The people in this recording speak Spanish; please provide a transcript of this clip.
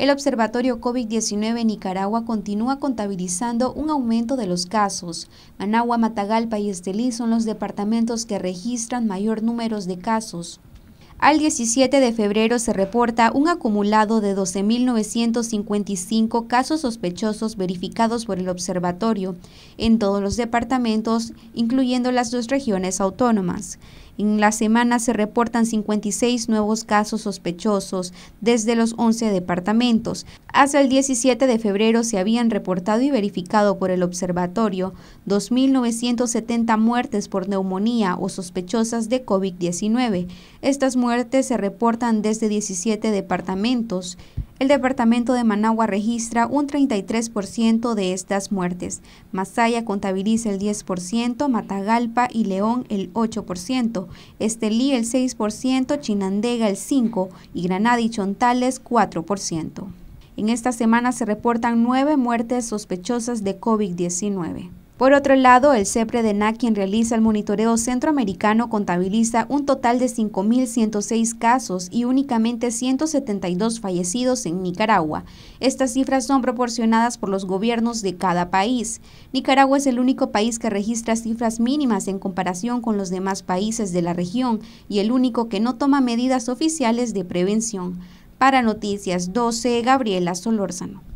El Observatorio COVID-19 en Nicaragua continúa contabilizando un aumento de los casos. Managua, Matagalpa y Estelí son los departamentos que registran mayor número de casos. Al 17 de febrero se reporta un acumulado de 12.955 casos sospechosos verificados por el observatorio en todos los departamentos, incluyendo las dos regiones autónomas. En la semana se reportan 56 nuevos casos sospechosos desde los 11 departamentos. Hasta el 17 de febrero se habían reportado y verificado por el observatorio 2.970 muertes por neumonía o sospechosas de COVID-19. Estas muertes muertes se reportan desde 17 departamentos. El departamento de Managua registra un 33% de estas muertes. Masaya contabiliza el 10%, Matagalpa y León el 8%, Estelí el 6%, Chinandega el 5% y Granada y Chontales 4%. En esta semana se reportan nueve muertes sospechosas de COVID-19. Por otro lado, el CEPRE e quien realiza el monitoreo centroamericano, contabiliza un total de 5.106 casos y únicamente 172 fallecidos en Nicaragua. Estas cifras son proporcionadas por los gobiernos de cada país. Nicaragua es el único país que registra cifras mínimas en comparación con los demás países de la región y el único que no toma medidas oficiales de prevención. Para Noticias 12, Gabriela Solórzano.